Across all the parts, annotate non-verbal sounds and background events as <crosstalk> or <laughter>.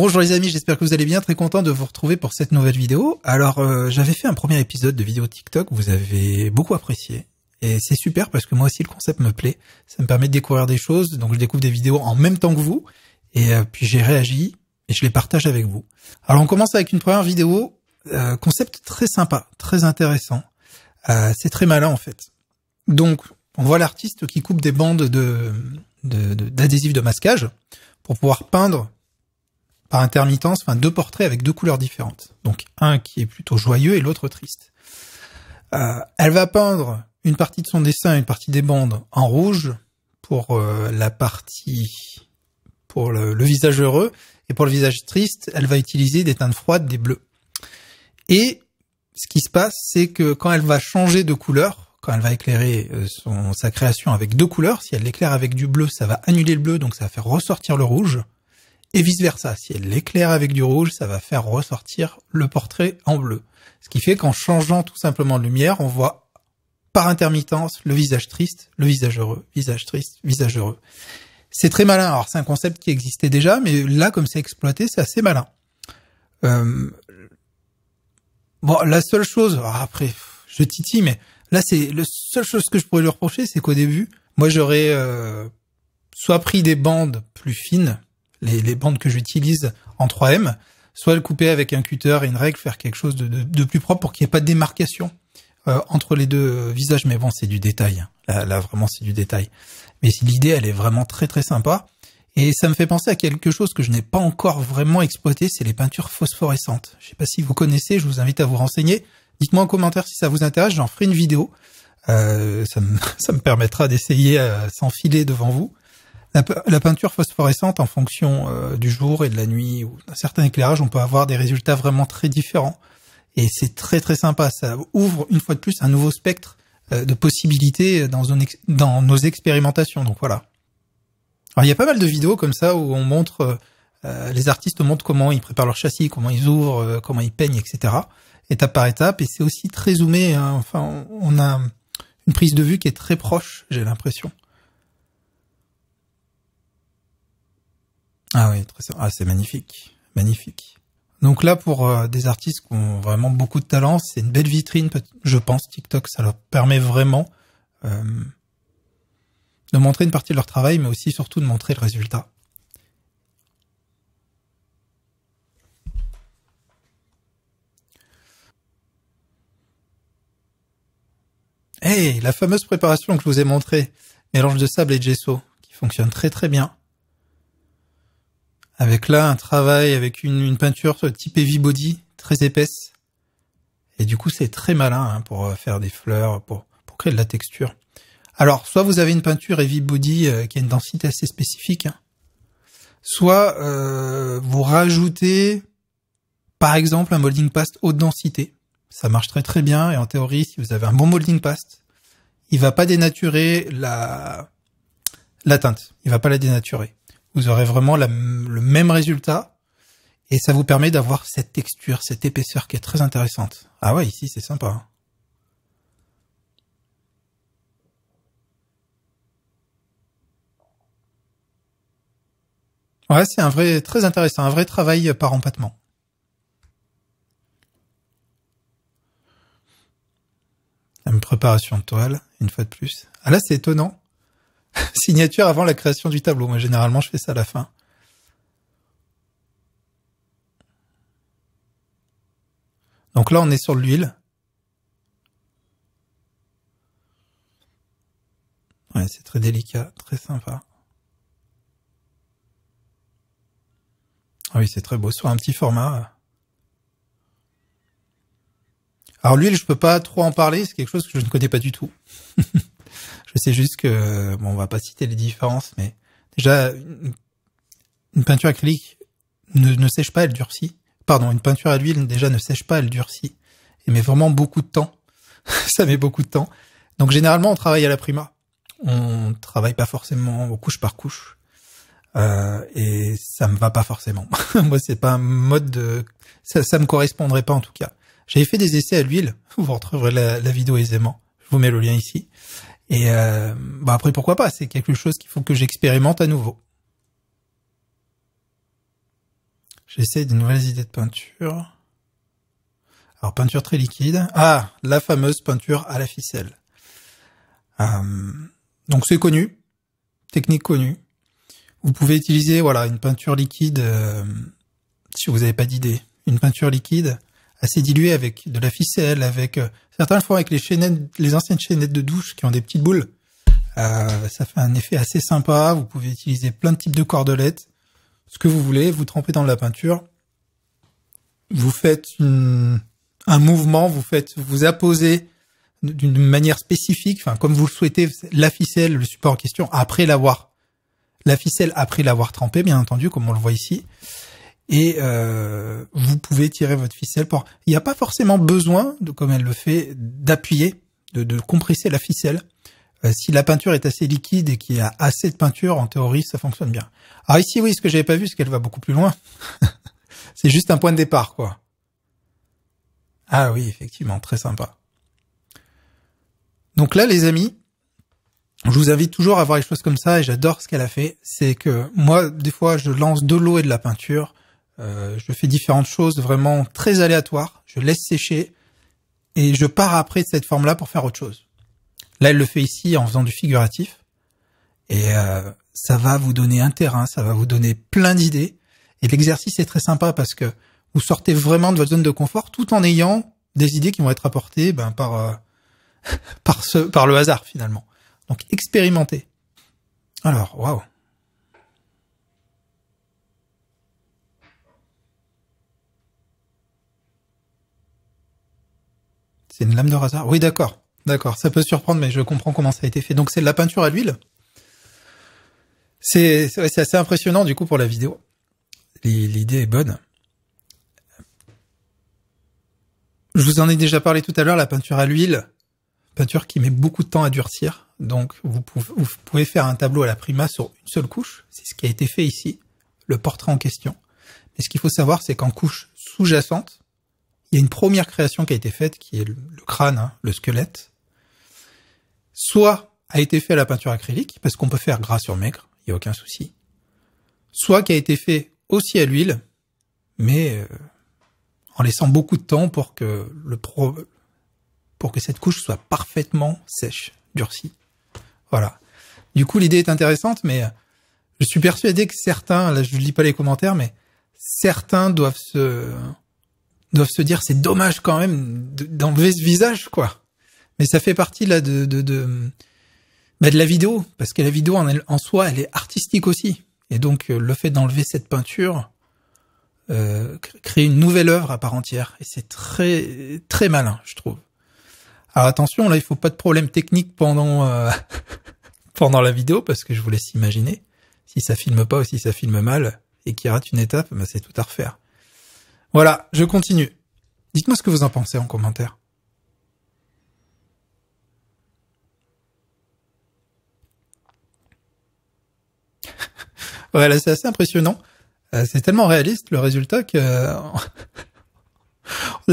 Bonjour les amis, j'espère que vous allez bien, très content de vous retrouver pour cette nouvelle vidéo. Alors euh, j'avais fait un premier épisode de vidéo TikTok, vous avez beaucoup apprécié. Et c'est super parce que moi aussi le concept me plaît, ça me permet de découvrir des choses, donc je découvre des vidéos en même temps que vous, et euh, puis j'ai réagi et je les partage avec vous. Alors on commence avec une première vidéo, euh, concept très sympa, très intéressant, c'est très malin en fait. Donc on voit l'artiste qui coupe des bandes de d'adhésif de, de masquage pour pouvoir peindre par intermittence, enfin deux portraits avec deux couleurs différentes. Donc un qui est plutôt joyeux et l'autre triste. Euh, elle va peindre une partie de son dessin, une partie des bandes en rouge pour euh, la partie pour le, visage heureux et pour le visage triste, elle va utiliser des teintes froides, des bleus. Et ce qui se passe, c'est que quand elle va changer de couleur, quand elle va éclairer euh, son, sa création avec deux couleurs, si elle l'éclaire avec du bleu, ça va annuler le bleu, donc ça va faire ressortir le rouge et vice-versa. Si elle l'éclaire avec du rouge, ça va faire ressortir le portrait en bleu. Ce qui fait qu'en changeant tout simplement de lumière, on voit par intermittence le visage triste, le visage heureux, visage triste, visage heureux. C'est très malin. Alors c'est un concept qui existait déjà, mais là comme c'est exploité, c'est assez malin. Euh... Bon, la seule chose, ah, après, je titille, mais là c'est le seule chose que je pourrais lui reprocher, c'est qu'au début, moi j'aurais euh, soit pris des bandes plus fines, les, bandes que j'utilise en 3M, soit le couper avec un cutter et une règle, faire quelque chose de, plus propre pour qu'il n'y ait pas de démarcation euh, entre les deux euh, visages. Mais bon, c'est du détail. Hein. Là, vraiment, c'est du détail. Mais l'idée, elle est vraiment très très sympa. Et ça me fait penser à quelque chose que je n'ai pas encore vraiment exploité, c'est les peintures phosphorescentes. Je sais pas si vous connaissez, je vous invite à vous renseigner. Dites-moi en commentaire si ça vous intéresse, j'en ferai une vidéo. Euh, <laughs> ça, me, permettra d'essayer à s'enfiler devant vous. La, peinture phosphorescente, en fonction euh, du jour et de la nuit ou d'un certain éclairage, on peut avoir des résultats vraiment très différents. Et c'est très très sympa. Ça ouvre une fois de plus un nouveau spectre euh, de possibilités dans, nos expérimentations. Donc voilà. Alors il y a pas mal de vidéos comme ça où on montre, euh, les artistes montrent comment ils préparent leur châssis, comment ils ouvrent, comment ils peignent, etc. Étape par étape. Et c'est aussi très zoomé. Hein. Enfin, on a une prise de vue qui est très proche, j'ai l'impression. Ah oui, très ah, c'est magnifique, magnifique. Donc là, pour euh, des artistes qui ont vraiment beaucoup de talent, c'est une belle vitrine, je pense, TikTok, ça leur permet vraiment euh, de montrer une partie de leur travail, mais aussi surtout de montrer le résultat. Hey, la fameuse préparation que je vous ai montrée, mélange de sable et de gesso, qui fonctionne très très bien. Avec là un travail avec une, une peinture type heavy body très épaisse. Et du coup, c'est très malin hein, pour euh, faire des fleurs, pour, pour créer de la texture. Alors, soit vous avez une peinture heavy body euh, qui a une densité assez spécifique, hein, soit euh, vous rajoutez, par exemple, un molding paste haute densité. Ça marche très très bien et en théorie, si vous avez un bon molding paste, il va pas dénaturer la la teinte. Il va pas la dénaturer vous aurez vraiment le même résultat et ça vous permet d'avoir cette texture, cette épaisseur qui est très intéressante. Ah ouais, ici c'est sympa. Hein. Ouais, c'est un vrai, très intéressant, un vrai travail euh, par empattement. La préparation de toile, une fois de plus. Ah là, c'est étonnant. <laughs> signature avant la création du tableau. Moi, généralement, je fais ça à la fin. Donc là, on est sur l'huile. Ouais, c'est très délicat, très sympa. Ah oui, c'est très beau sur un petit format. Alors l'huile, je peux pas trop en parler, c'est quelque chose que je ne connais pas du tout. <laughs> c'est juste que, bon, on va pas citer les différences, mais déjà, une, peinture acrylique ne, ne, sèche pas, elle durcit. Pardon, une peinture à l'huile déjà ne sèche pas, elle durcit. Et met vraiment beaucoup de temps. <laughs> ça met beaucoup de temps. Donc généralement, on travaille à la prima. On travaille pas forcément couche par couche. Euh, et ça me va pas forcément. <laughs> Moi, c'est pas un mode de... Ça, ça me correspondrait pas en tout cas. J'avais fait des essais à l'huile. Vous retrouverez la vidéo aisément. Je vous mets le lien ici. Et euh, bah, après, pourquoi pas C'est quelque chose qu'il faut que j'expérimente à nouveau. J'essaie de nouvelles idées de peinture. Alors, peinture très liquide. Ah, la fameuse peinture à la ficelle. Hum, donc, c'est connu. Technique connue. Vous pouvez utiliser voilà une peinture liquide, euh, si vous n'avez pas d'idée, une peinture liquide assez diluée avec de la ficelle, avec euh, Certains le font avec les chaînettes, les anciennes chaînettes de douche qui ont des petites boules. Euh, ça fait un effet assez sympa. Vous pouvez utiliser plein de types de cordelettes, ce que vous voulez. Vous trempez dans la peinture. Vous faites un mouvement. Vous faites, vous apposez d'une manière spécifique, enfin comme vous le souhaitez, la ficelle, le support en question après l'avoir, la ficelle après l'avoir trempé, bien entendu, comme on le voit ici et euh, vous pouvez tirer votre ficelle. Pour... Il n'y a pas forcément besoin, de, comme elle le fait, d'appuyer, de, de, compresser la ficelle. Euh, si la peinture est assez liquide et qu'il y a assez de peinture, en théorie, ça fonctionne bien. Ah, ici, oui, ce que j'avais pas vu, c'est qu'elle va beaucoup plus loin. <laughs> c'est juste un point de départ, quoi. Ah oui, effectivement, très sympa. Donc là, les amis, je vous invite toujours à voir les choses comme ça et j'adore ce qu'elle a fait. C'est que moi, des fois, je lance de l'eau et de la peinture. Euh, je fais différentes choses vraiment très aléatoires. Je laisse sécher et je pars après de cette forme-là pour faire autre chose. Là, elle le fait ici en faisant du figuratif. Et euh, ça va vous donner un terrain, ça va vous donner plein d'idées. Et l'exercice est très sympa parce que vous sortez vraiment de votre zone de confort tout en ayant des idées qui vont être apportées ben, par, euh, <laughs> par, ce, par le hasard finalement. Donc expérimentez. Alors, waouh C'est une lame de rasoir. Oui, d'accord. D'accord. Ça peut surprendre, mais je comprends comment ça a été fait. Donc, c'est de la peinture à l'huile. C'est assez impressionnant, du coup, pour la vidéo. L'idée est bonne. Je vous en ai déjà parlé tout à l'heure, la peinture à l'huile. Peinture qui met beaucoup de temps à durcir. Donc, vous pouvez, vous pouvez faire un tableau à la prima sur une seule couche. C'est ce qui a été fait ici. Le portrait en question. Mais ce qu'il faut savoir, c'est qu'en couche sous-jacente, il y a une première création qui a été faite, qui est le, crâne, hein, le squelette. Soit a été fait à la peinture acrylique, parce qu'on peut faire gras sur maigre, il n'y a aucun souci. Soit qui a été fait aussi à l'huile, mais euh, en laissant beaucoup de temps pour que le pour que cette couche soit parfaitement sèche, durcie. Voilà. Du coup, l'idée est intéressante, mais euh, je suis persuadé que certains, là je ne lis pas les commentaires, mais certains doivent se, doivent se dire c'est dommage quand même d'enlever ce visage, quoi. Mais ça fait partie là de de de, bah, de la vidéo, parce que la vidéo en, elle, en soi, elle est artistique aussi. Et donc euh, le fait d'enlever cette peinture euh, crée une nouvelle œuvre à part entière. Et c'est très très malin, je trouve. Alors attention, là il faut pas de problème technique pendant euh, <laughs> pendant la vidéo, parce que je vous laisse imaginer si ça filme pas ou si ça filme mal et qu'il rate une étape, bah, c'est tout à refaire. Voilà, je continue. Dites-moi ce que vous en pensez en commentaire. <laughs> voilà, c'est assez impressionnant. Euh, c'est tellement réaliste le résultat que euh, <laughs> on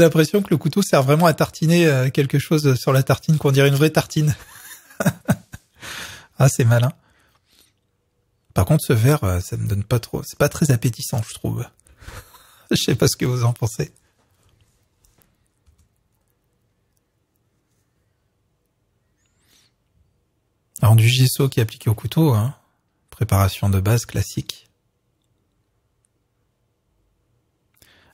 a l'impression que le couteau sert vraiment à tartiner euh, quelque chose sur la tartine, qu'on dirait une vraie tartine. <laughs> ah, c'est malin. Par contre, ce verre, ça me donne pas trop. C'est pas très appétissant, je trouve. <laughs> Je sais pas ce que vous en pensez. Alors du gesso qui est appliqué au couteau, hein. préparation de base classique.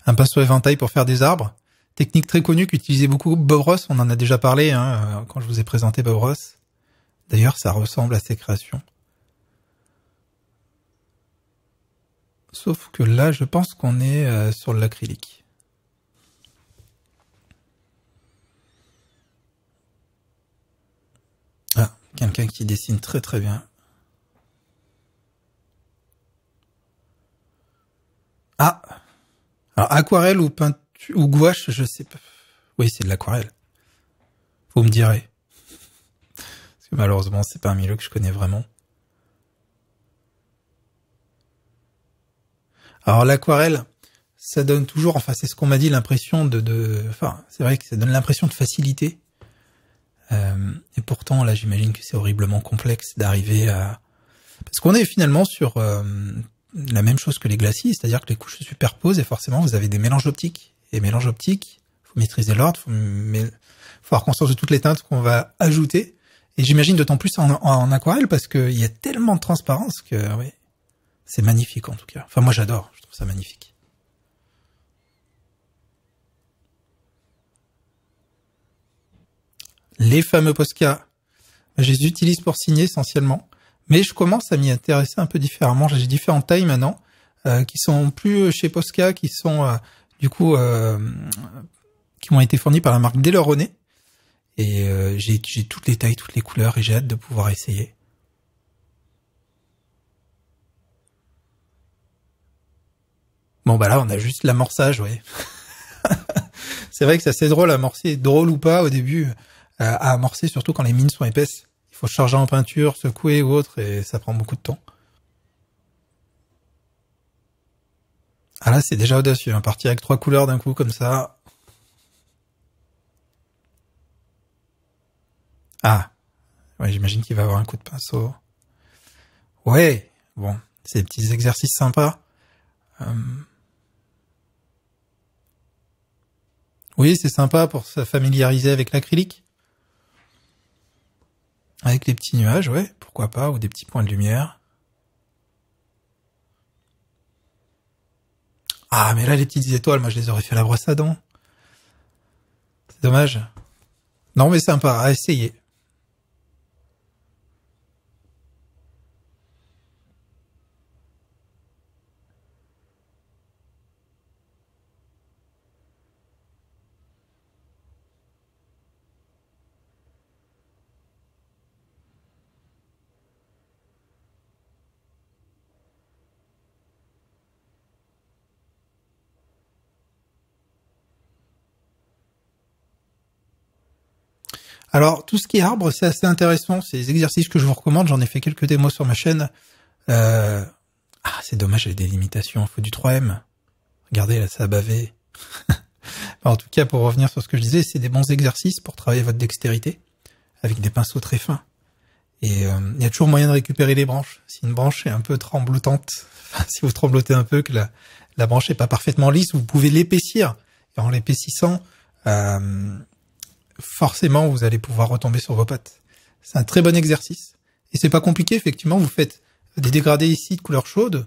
Un pinceau éventail pour faire des arbres, technique très connue qu'utilisait beaucoup Bob Ross, on en a déjà parlé hein, quand je vous ai présenté Bob Ross. D'ailleurs, ça ressemble à ses créations. Sauf que là, je pense qu'on est euh, sur l'acrylique. Ah, quelqu'un qui dessine très très bien. Ah Alors, aquarelle ou peinture ou gouache, je sais pas. Oui, c'est de l'aquarelle. Vous me direz. Parce que malheureusement, c'est pas un milieu que je connais vraiment. Alors l'aquarelle, ça donne toujours, enfin c'est ce qu'on m'a dit, l'impression de, de, enfin c'est vrai que ça donne l'impression de facilité. Euh, et pourtant là, j'imagine que c'est horriblement complexe d'arriver à, parce qu'on est finalement sur euh, la même chose que les glacis, c'est-à-dire que les couches se superposent et forcément vous avez des mélanges optiques. Et mélanges optiques, faut maîtriser l'ordre, faut, faut avoir conscience de toutes les teintes qu'on va ajouter. Et j'imagine d'autant plus en, aquarelle parce qu'il y a tellement de transparence que oui, c'est magnifique en tout cas. Enfin, moi j'adore, je trouve ça magnifique. Les fameux Posca. Je les utilise pour signer essentiellement, mais je commence à m'y intéresser un peu différemment. J'ai différentes tailles maintenant, euh, qui sont plus euh, chez Posca, qui sont euh, du coup qui m'ont été fournis par la marque Delorone. Et j'ai toutes les tailles, toutes les couleurs et j'ai hâte de pouvoir essayer. Bon, bah là, on a juste l'amorçage, voyez. <laughs> c'est vrai que c'est assez drôle à amorcer, drôle ou pas au début, euh, à amorcer, surtout quand les mines sont épaisses. Il faut charger en peinture, secouer ou autre, et ça prend beaucoup de temps. Ah là, c'est déjà audacieux, un hein, partir avec trois couleurs d'un coup comme ça. Ah, ouais, j'imagine qu'il va avoir un coup de pinceau. Ouais, bon, c'est des petits exercices sympas. Hum. Oui, c'est sympa pour se familiariser avec l'acrylique. Avec les petits nuages, ouais, pourquoi pas, ou des petits points de lumière. Ah, mais là, les petites étoiles, moi, je les aurais fait la brosse à dents. C'est dommage. Non, mais sympa, à essayer. Alors, tout ce qui est arbre, c'est assez intéressant. C'est des exercices que je vous recommande. J'en ai fait quelques démos sur ma chaîne. Euh... Ah, c'est dommage, j'ai des limitations. Il faut du 3M. Regardez, là, ça a bavé. <laughs> en tout cas, pour revenir sur ce que je disais, c'est des bons exercices pour travailler votre dextérité avec des pinceaux très fins. Et euh, il y a toujours moyen de récupérer les branches. Si une branche est un peu tremblotante, <laughs> si vous tremblotez un peu, que la, branche est pas parfaitement lisse, vous pouvez l'épaissir. Et en l'épaississant, euh, forcément, vous allez pouvoir retomber sur vos pattes. C'est un très bon exercice. Et c'est pas compliqué, effectivement. Vous faites des dégradés ici de couleur chaude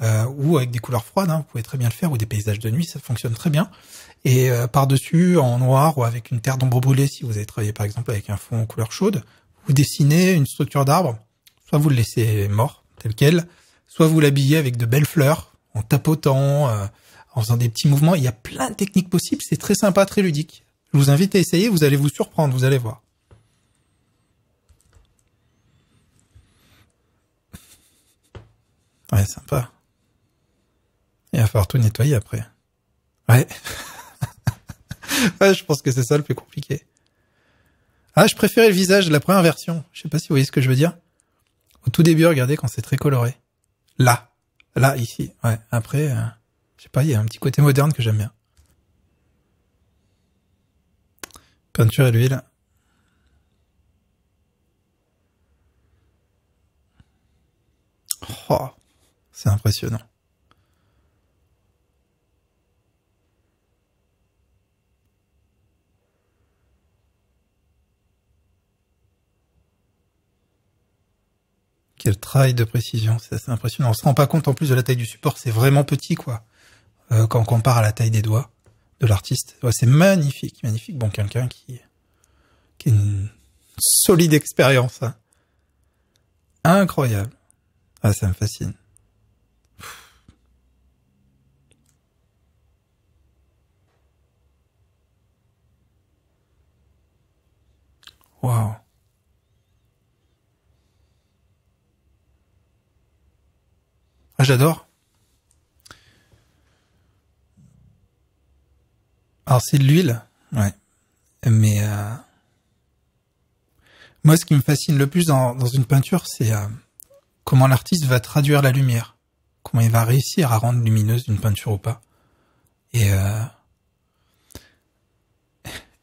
euh, ou avec des couleurs froides. Hein, vous pouvez très bien le faire ou des paysages de nuit, ça fonctionne très bien. Et euh, par-dessus, en noir ou avec une terre d'ombre brûlée, si vous avez travaillé par exemple avec un fond couleur chaude, vous dessinez une structure d'arbre. Soit vous le laissez mort, tel quel, soit vous l'habillez avec de belles fleurs, en tapotant, euh, en faisant des petits mouvements. Il y a plein de techniques possibles. C'est très sympa, très ludique. Je vous invite à essayer, vous allez vous surprendre, vous allez voir. Ouais, sympa. Il va falloir tout nettoyer après. Ouais. <laughs> ouais, je pense que c'est ça le plus compliqué. Ah, je préférais le visage de la première version. Je sais pas si vous voyez ce que je veux dire. Au tout début, regardez quand c'est très coloré. Là. Là, ici. Ouais. Après, euh, je sais pas, il y a un petit côté moderne que j'aime bien. Peinture à l'huile. Oh, c'est impressionnant. Quel travail de précision, c'est assez impressionnant. On se rend pas compte en plus de la taille du support, c'est vraiment petit quoi, euh, quand on compare à la taille des doigts de l'artiste. c'est magnifique, magnifique. Bon, quelqu'un qui, qui a une solide expérience. Hein. Incroyable. Ah, ça me fascine. Waouh. Ah, j'adore. c'est de l'huile. Ouais. Mais euh, moi, ce qui me fascine le plus dans, une peinture, c'est euh, comment l'artiste va traduire la lumière, comment il va réussir à rendre lumineuse une peinture ou pas. Et euh,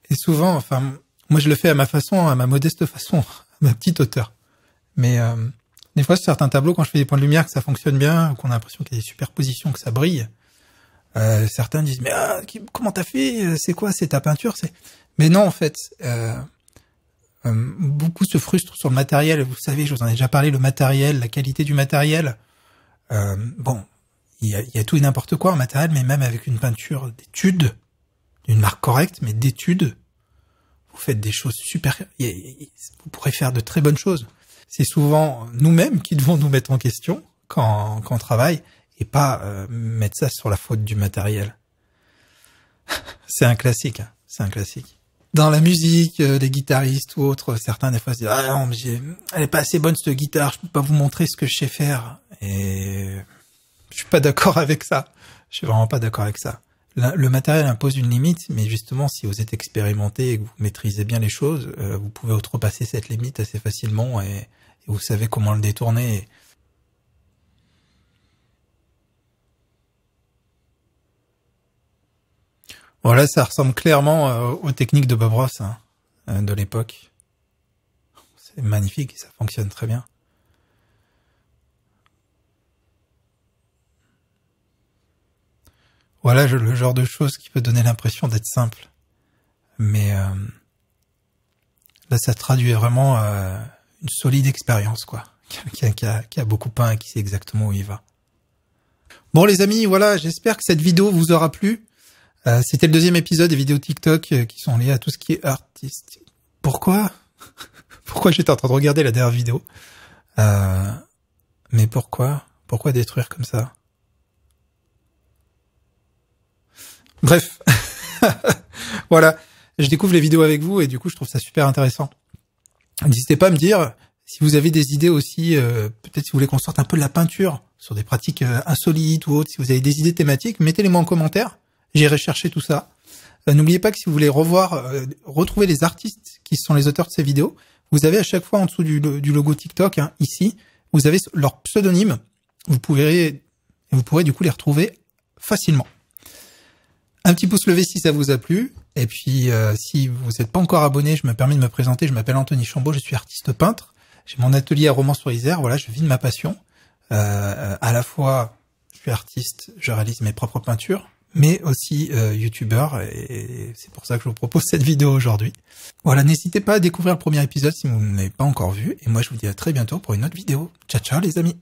et souvent, enfin, moi, je le fais à ma façon, à ma modeste façon, à ma petite hauteur. Mais des fois, sur certains tableaux, quand je fais des points de lumière, que ça fonctionne bien, qu'on a l'impression qu'il y a des superpositions, que ça brille, euh, certains disent mais ah, comment t'as fait euh, C'est quoi C'est ta peinture C'est mais non en fait. Euh, beaucoup se frustrent sur le matériel. Vous savez, je vous en ai déjà parlé, le matériel, la qualité du matériel. bon, il y a, tout et n'importe quoi en matériel, mais même avec une peinture d'étude, d'une marque correcte, mais d'étude, vous faites des choses super. vous pourrez faire de très bonnes choses. C'est souvent nous-mêmes qui devons nous mettre en question quand, quand on travaille et pas euh, mettre ça sur la faute du matériel. <laughs> c'est un classique, hein. c'est un classique. Dans la musique, euh, les guitaristes ou autres, certains des fois se disent ah non, mais elle est pas assez bonne cette guitare, je peux pas vous montrer ce que je sais faire. Et je suis pas d'accord <laughs> avec ça. Je suis vraiment pas d'accord avec ça. Le, matériel impose une limite, mais justement, si vous êtes expérimenté et que vous maîtrisez bien les choses, euh, vous pouvez outrepasser cette limite assez facilement et, vous savez comment le détourner. Voilà, ça ressemble clairement euh, aux techniques de Bob Ross hein, euh, de l'époque. C'est magnifique, ça fonctionne très bien. Voilà le genre de choses qui peut donner l'impression d'être simple. Mais euh, là, ça traduit vraiment une solide expérience, quoi. <laughs> Quelqu'un qui a, qui a beaucoup peint et qui sait exactement où il va. Bon les amis, voilà, j'espère que cette vidéo vous aura plu. Euh, c'était le deuxième épisode des vidéos TikTok euh, qui sont liées à tout ce qui est artistique. Pourquoi <laughs> Pourquoi j'étais en train de regarder la dernière vidéo euh, Mais pourquoi Pourquoi détruire comme ça Bref, <laughs> voilà. Je découvre les vidéos avec vous et du coup, je trouve ça super intéressant. N'hésitez pas à me dire si vous avez des idées aussi, peut-être si vous voulez qu'on sorte un peu de la peinture sur des pratiques insolites ou autres, si vous avez des idées thématiques, mettez-les moi en commentaire. J'ai recherché tout ça. Euh, n'oubliez pas que si vous voulez revoir, euh, retrouver les artistes qui sont les auteurs de ces vidéos, vous avez à chaque fois en dessous du, logo TikTok, hein, ici, vous avez leur pseudonyme. Vous pourrez, vous pourrez du coup les retrouver facilement. Un petit pouce levé si ça vous a plu. Et puis, euh, si vous n'êtes pas encore abonné, je me permets de me présenter. Je m'appelle Anthony Chambaud, je suis artiste peintre. J'ai mon atelier à Romans-sur-Isère. Voilà, je vis de ma passion. Euh, à la fois, je suis artiste, je réalise mes propres peintures mais aussi euh, youtubeur, et c'est pour ça que je vous propose cette vidéo aujourd'hui. Voilà, n'hésitez pas à découvrir le premier épisode si vous ne l'avez pas encore vu, et moi je vous dis à très bientôt pour une autre vidéo. Ciao ciao les amis